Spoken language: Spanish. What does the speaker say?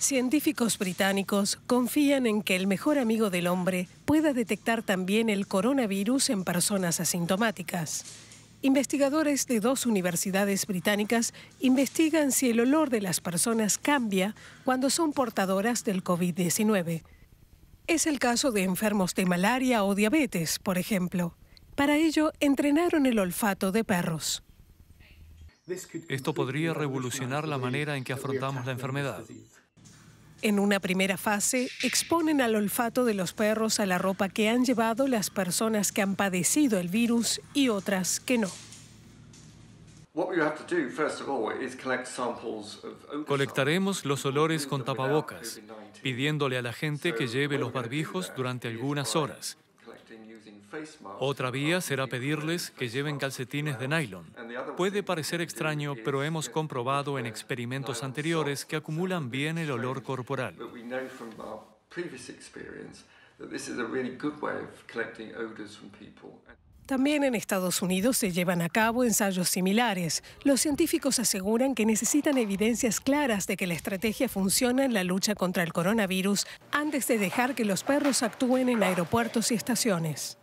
Científicos británicos confían en que el mejor amigo del hombre pueda detectar también el coronavirus en personas asintomáticas. Investigadores de dos universidades británicas investigan si el olor de las personas cambia cuando son portadoras del COVID-19. Es el caso de enfermos de malaria o diabetes, por ejemplo. Para ello, entrenaron el olfato de perros. Esto podría revolucionar la manera en que afrontamos la enfermedad. En una primera fase, exponen al olfato de los perros a la ropa que han llevado las personas que han padecido el virus y otras que no. Colectaremos los olores con tapabocas, pidiéndole a la gente que lleve los barbijos durante algunas horas, otra vía será pedirles que lleven calcetines de nylon. Puede parecer extraño, pero hemos comprobado en experimentos anteriores que acumulan bien el olor corporal. También en Estados Unidos se llevan a cabo ensayos similares. Los científicos aseguran que necesitan evidencias claras de que la estrategia funciona en la lucha contra el coronavirus antes de dejar que los perros actúen en aeropuertos y estaciones.